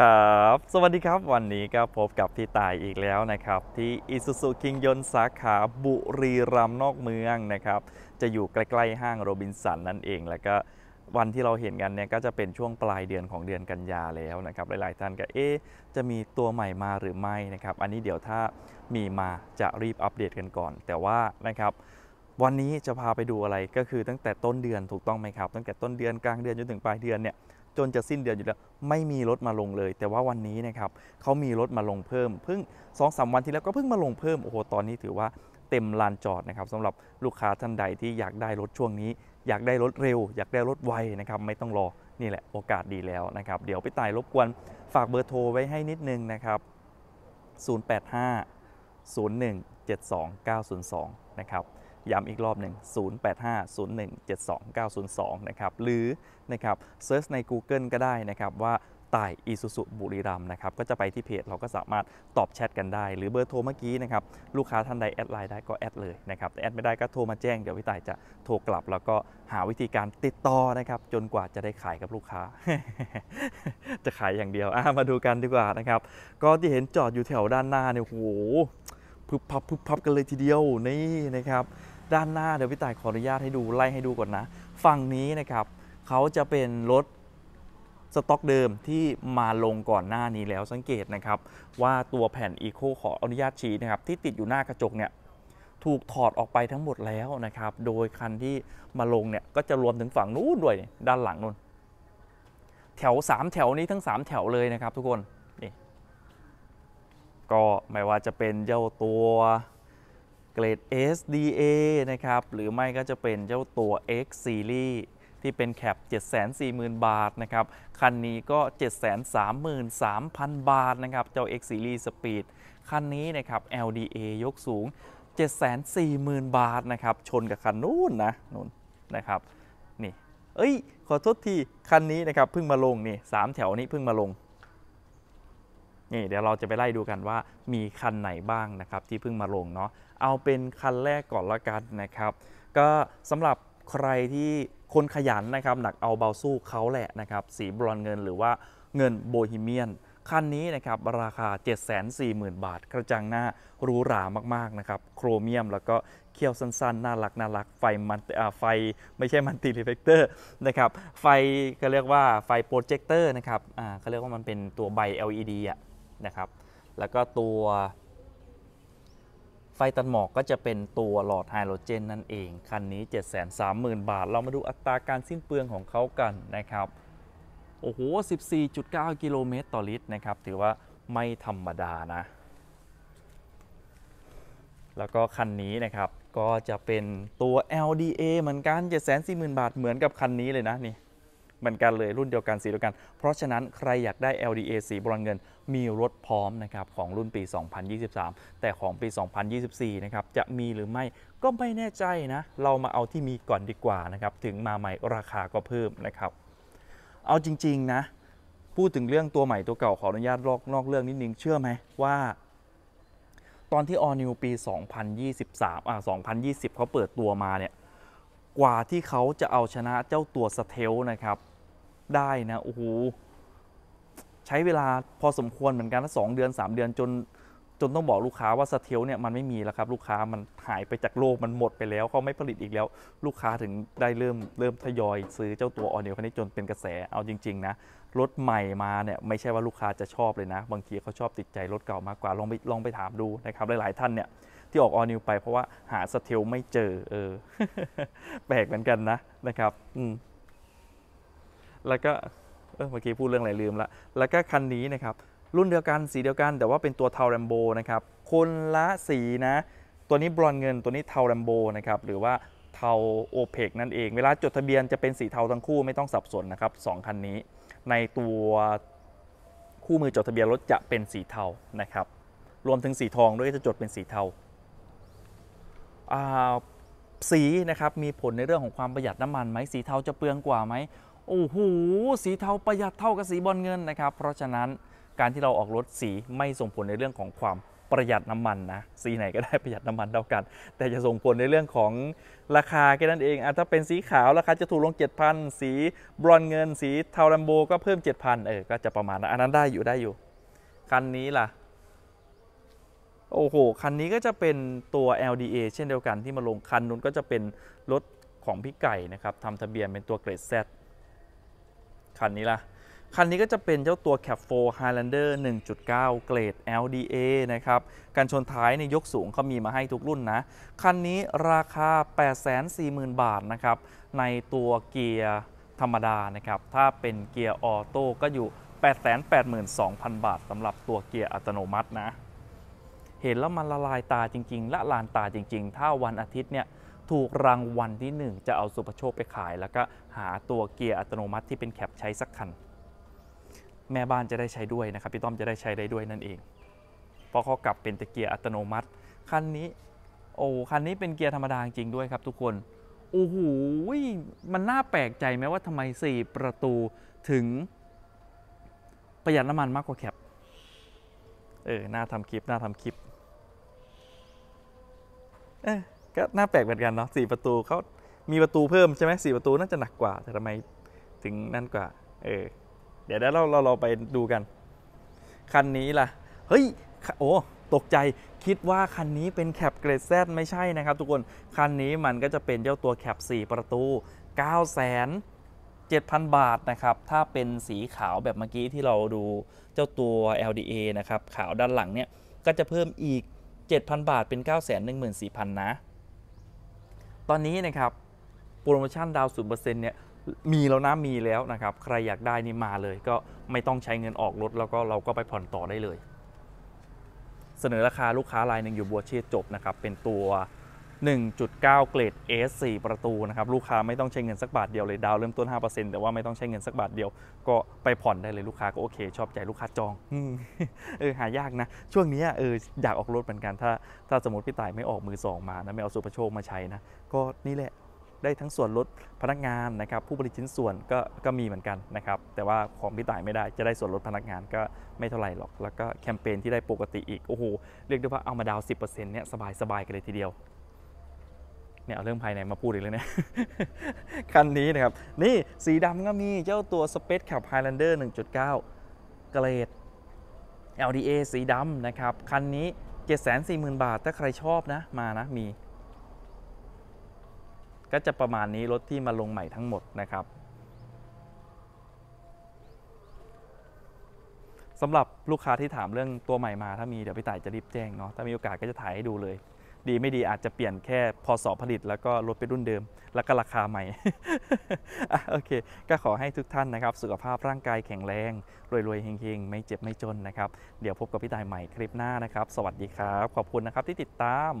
ครับ สวัสดีครับวันนี้ก็พบกับพี่ต่ายอีกแล้วนะครับ ที่อิสุสุคิงยนสาขาบุรีรัม์นอกเมืองนะครับ จะอยู่ใกล้ ๆ ห้างโรบินสันนั่นเอง แล้วก็วันที่เราเห็นกันเนี่ยก็จะเป็นช่วงปลายเดือนของเดือนกันยาแล้วนะครับ หลายๆท่านก็เอ๊จะมีตัวใหม่มาหรือไม่นะครับ อันนี้เดี๋ยวถ้ามีมาจะรีบอัปเดตกันก่อน แต่ว่านะครับวันนี้จะพาไปดูอะไรก็คือตั้งแต่ต้นเดือนถูกต้องไหมครับ ตั้งแต่ต้นเดือนกลางเดือนจนถึงปลายเดือนเนี่ยจนจะสิ้นเดือนอยู่แล้ว ไม่มีรถมาลงเลย แต่ว่าวันนี้นะครับเขามีรถมาลงเพิ่มเพิ่งสองสาวันที่แล้วก็เพิ่งมาลงเพิ่มโอ้โหตอนนี้ถือว่าเต็มลานจอดนะครับสำหรับลูกค้าท่านใดที่อยากได้รถช่วงนี้ อยากได้รถเร็ว อยากได้รถไวนะครับ ไม่ต้องรอ นี่แหละโอกาสดีแล้วนะครับเดี๋ยวไปต่ายรบกวน ฝากเบอร์โทรไว้ให้นิดนึงนะครับ 085 01 72902 นะครับย้ำอีกรอบหนึ่ง0850172902 นะครับ หรือนะครับเซิร์ชใน Google ก็ได้นะครับว่าต่ายอีสุสุบุรีรัมนะครับ ก็จะไปที่เพจเราก็สามารถตอบแชทกันได้ หรือเบอร์โทรเมื่อกี้นะครับ ลูกค้าท่านใดแอดไลน์ได้ก็แอดเลยนะครับ แต่แอดไม่ได้ก็โทรมาแจ้ง เดี๋ยวพี่ต่ายจะโทรกลับ แล้วก็หาวิธีการติดต่อนะครับ จนกว่าจะได้ขายกับลูกค้า จะขายอย่างเดียวมาดูกันดีกว่านะครับ ก็ที่เห็นจอดอยู่แถวด้านหน้าเนี่ยโหพึบพับพึบพับกันเลยทีเดียว นี่นะครับด้านหน้าเดี๋ยวพี่ต่ายขออนุญาตให้ดูไล่ให้ดูก่อนนะ ฝั่งนี้นะครับ เขาจะเป็นรถสต็อกเดิมที่มาลงก่อนหน้านี้แล้วสังเกตนะครับ ว่าตัวแผ่น Eco ขออนุญาตชี้นะครับ ที่ติดอยู่หน้ากระจกเนี่ยถูกถอดออกไปทั้งหมดแล้วนะครับ โดยคันที่มาลงเนี่ยก็จะรวมถึงฝั่งนู้นด้วยด้านหลังนู้นแถว3แถวนี้ทั้ง3 แถวเลยนะครับ ทุกคนนี่ก็ไม่ว่าจะเป็นเจ้าตัวเกรด SDA นะครับ หรือไม่ก็จะเป็นเจ้าตัว X Series ที่เป็นแคป 740,000 บาทนะครับ คันนี้ก็ 733,000 บาทนะครับ เจ้า X Series Speed คันนี้นะครับ LDA ยกสูง 740,000 บาทนะครับ ชนกับคันนู้นนะนู้นนะครับ นี่เอ้ย ขอโทษที คันนี้นะครับ เพิ่งมาลงนี่3แถวนี้เพิ่งมาลงนี่เดี๋ยวเราจะไปไล่ดูกันว่ามีคันไหนบ้างนะครับที่เพิ่งมาลงเนาะเอาเป็นคันแรกก่อนละกันนะครับก็สำหรับใครที่คนขยันนะครับหนักเอาเบาสู้เขาแหละนะครับสีบรอนเงินหรือว่าเงินโบฮีเมียนคันนี้นะครับราคา 740,000 บาท กระจังหน้าหรูหรามากๆนะครับโครเมียม แล้วก็เคี้ยวสั้นๆ น่ารักน่ารักไฟมันไฟไม่ใช่มันติรีเฟกเตอร์นะครับไฟก็เรียกว่าไฟโปรเจคเตอร์นะครับอ่าเขาเรียกว่ามันเป็นตัวใบ LED อ่ะนะครับ แล้วก็ตัวไฟตันหมอกก็จะเป็นตัวหลอดไฮโดรเจนนั่นเอง คันนี้ 730,000 บาท เรามาดูอัตราการสิ้นเปลืองของเขากันนะครับ โอ้โห 14.9กิโลเมตรต่อลิตรนะครับ ถือว่าไม่ธรรมดานะ แล้วก็คันนี้นะครับ ก็จะเป็นตัว LDA เหมือนกัน 740,000 บาทเหมือนกับคันนี้เลยนะนี่เหมือนกันเลยรุ่นเดียวกันสีเดียวกันเพราะฉะนั้นใครอยากได้ LDA สีบรอนเงินมีรถพร้อมนะครับของรุ่นปี 2023 แต่ของปี 2024นะครับจะมีหรือไม่ก็ไม่แน่ใจนะ เรามาเอาที่มีก่อนดีกว่านะครับถึงมาใหม่ราคาก็เพิ่มนะครับ เอาจริง ๆนะ พูดถึงเรื่องตัวใหม่ตัวเก่าขออนุญาตลอกนอกเรื่องนิดนึงเชื่อไหมว่า ตอนที่ All New ปี 2023อ่า2020 เขาเปิดตัวมาเนี่ยกว่าที่เขาจะเอาชนะเจ้าตัวสเทลนะครับได้นะโอ้โหใช้เวลาพอสมควรเหมือนกันสองเดือน 3 เดือนจน จนต้องบอกลูกค้าว่าสเทลเนี่ยมันไม่มีแล้วครับ ลูกค้ามันหายไปจากโลกมันหมดไปแล้วเขาไม่ผลิตอีกแล้ว ลูกค้าถึงได้เริ่มเริ่มทยอย ซื้อเจ้าตัวออเนลคันนี้จนเป็นกระแสเอาจริง ๆ นะ รถใหม่มาเนี่ย ไม่ใช่ว่าลูกค้าจะชอบเลยนะ บางทีเขาชอบติดใจรถเก่ามากกว่า ลองไปลองไปถามดูนะครับหลายๆท่านเนี่ยที่ออกออนิวไปเพราะว่าหาสเทลไม่เจอ เออแปลกเหมือนกันนะนะครับ อืมแล้วก็เมื่อกี้พูดเรื่องอะไรลืมละ แล้วก็คันนี้นะครับรุ่นเดียวกันสีเดียวกัน แต่ว่าเป็นตัวเทาแรมโบนะครับคนละสีนะตัวนี้บรอนเงินตัวนี้เทาแรมโบนะครับหรือว่าเทาโอเพกนั่นเองเวลาจดทะเบียนจะเป็นสีเทาทั้งคู่ไม่ต้องสับสนนะครับ2คันนี้ ในตัวคู่มือจดทะเบียนรถจะเป็นสีเทานะครับรวมถึงสีทองด้วยจะจดเป็นสีเทาสีนะครับมีผลในเรื่องของความประหยัดน้ำมันไหมสีเทาจะเปลืองกว่าไหมโอ้โห สีเทาประหยัดเท่ากับสีบอลเงินนะครับ เพราะฉะนั้นการที่เราออกรถสีไม่ส่งผลในเรื่องของความประหยัดน้ำมันนะ สีไหนก็ได้ประหยัดน้ำมันเท่ากัน แต่จะส่งผลในเรื่องของราคาแค่นั้นเองอถ้าเป็นสีขาวราคาจะถูกลง7,000 สีบรอนเงิน สีเทาลัมโบก็เพิ่ม 7,000เออ ก็จะประมาณนะอันนั้นได้อยู่ได้อยู่ คันนี้ล่ะ โอ้โห คันนี้ก็จะเป็นตัว LDA เช่นเดียวกันที่มาลงคันนู้นก็จะเป็นรถของพี่ไก่นะครับทำทะเบียนเป็นตัวเกรด Z คันนี้ล่ะ คันนี้ก็จะเป็นเจ้าตัว Cap 4 Highlander 1.9 เกรด LDA นะครับการชนท้ายในยกสูงเขามีมาให้ทุกรุ่นนะ คันนี้ราคา 840,000 บาทนะครับ ในตัวเกียร์ธรรมดานะครับ ถ้าเป็นเกียร์ออโต้ก็อยู่ 882,000 บาทสำหรับตัวเกียร์อัตโนมัตินะ เห็นแล้วมันละลายตาจริงๆ ละลานตาจริง ๆ ถ้าวันอาทิตย์เนี่ยถูกรางวัลที่ 1 จะเอาสุภโชคไปขายแล้วก็หาตัวเกียร์อัตโนมัติที่เป็นแคปใช้สักคัน แม่บ้านจะได้ใช้ด้วยนะครับ พี่ต้อมจะได้ใช้ได้ด้วยนั่นเองเพราะเขากลับเป็นตะเกียร์อัตโนมัติ คันนี้ โอ้คันนี้เป็นเกียร์ธรรมดาจริงด้วยครับทุกคนโอ้โหมันน่าแปลกใจไหมว่าทำไม4ประตูถึงประหยัดน้ำมันมากกว่าแคปเออน่าทำคลิปน่าทำคลิปเออก็น่าแปลกเหมือนกันเนาะสี่ประตูเขามีประตูเพิ่มใช่ไหมสี่ประตูน่าจะหนักกว่า แต่ทำไมถึงนั่นกว่า เออเดี๋ยวเราเราเราไปดูกัน คันนี้ล่ะเฮ้ยโอ้ตกใจคิดว่าคันนี้เป็นแคปเกรดแซไม่ใช่นะครับทุกคน คันนี้มันก็จะเป็นเจ้าตัวแคป4 ประตู 9 0 0 0 0 7,000 บาทนะครับ ถ้าเป็นสีขาวแบบเมื่อกี้ที่เราดูเจ้าตัว LDA นะครับขาวด้านหลังเนี่ยก็จะเพิ่มอีก 7,000บาทเป็น9 1 4 0 0 0นะตอนนี้นะครับโปรโมชั่นดาวศูนย์เปอร์เซ็นเนี่ย มีแล้วนะมีแล้วนะครับ ใครอยากได้นี่มาเลย ก็ไม่ต้องใช้เงินออกรถ แล้วก็เราก็ไปผ่อนต่อได้เลย เสนอราคาลูกค้ารายหนึ่งอยู่บัวเชียจบนะครับ เป็นตัว1.9 เกรด S 4ประตูนะครับ ลูกค้าไม่ต้องใช้เงินสักบาทเดียวเลย ดาวเริ่มต้น5%แต่ว่าไม่ต้องใช้เงินสักบาทเดียวก็ไปผ่อนได้เลยลูกค้าก็โอเค ชอบใจลูกค้าจองเออ หายากนะ ช่วงนี้เอออยากออกรถเหมือนกันถ้า ถ้าสมมติพี่ต่ายไม่ออกมือสองมานะไม่เอาสุภาพโชคมาใช้นะก็นี่แหละได้ทั้งส่วนลดพนักงานนะครับผู้บริชิ้นส่วนก็ก็มีเหมือนกันนะครับแต่ว่าของพี่ต่ายไม่ได้จะได้ส่วนลดพนักงานก็ไม่เท่าไหร่หรอกแล้วก็แคมเปญที่ได้ปกติอีกโอ้โหเรียกได้ว่าเอามาดาว10%เนี่ยสบายๆกันเลยทีเดียวเนี่ยเอาเรื่องภายในมาพูดอีกแล้วเนี่ยคันนี้นะครับ นี่สีดำก็มีเจ้าตัว Space c นเ Highlander 1.9 เกรด LDA สีดำนะครับ คันนี้ 7 4ม0 0 0 บาท ถ้าใครชอบนะมานะมี ก็จะประมาณนี้รถที่มาลงใหม่ทั้งหมดนะครับสำหรับลูกค้าที่ถามเรื่องตัวใหม่มาถ้ามีเดี๋ยวพี่ต่ายจะรีบแจ้งเนาะถ้ามีโอกาสก็จะถ่ายให้ดูเลยดีไม่ดีอาจจะเปลี่ยนแค่พอสอผลิต แล้วก็ลดไปรุ่นเดิม แล้วก็ราคาใหม่ โอเคก็ขอให้ทุกท่านนะครับ สุขภาพร่างกายแข็งแรง รวยรวยเฮงเงไม่เจ็บไม่จนนะครับ เดี๋ยวพบกับพี่ตายใหม่คลิปหน้านะครับ สวัสดีครับ ขอบคุณนะครับที่ติดตาม